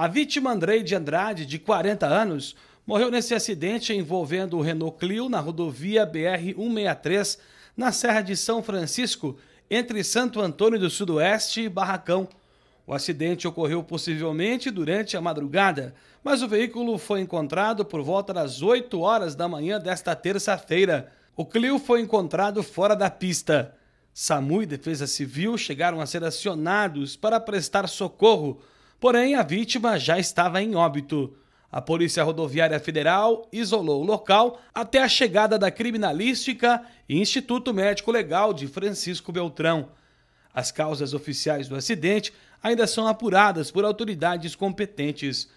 A vítima Andrei de Andrade, de 40 anos, morreu nesse acidente envolvendo o Renault Clio na rodovia BR-163, na Serra de São Francisco, entre Santo Antônio do Sudoeste e Barracão. O acidente ocorreu possivelmente durante a madrugada, mas o veículo foi encontrado por volta das 8 horas da manhã desta terça-feira. O Clio foi encontrado fora da pista. SAMU e Defesa Civil chegaram a ser acionados para prestar socorro Porém, a vítima já estava em óbito. A Polícia Rodoviária Federal isolou o local até a chegada da criminalística e Instituto Médico Legal de Francisco Beltrão. As causas oficiais do acidente ainda são apuradas por autoridades competentes.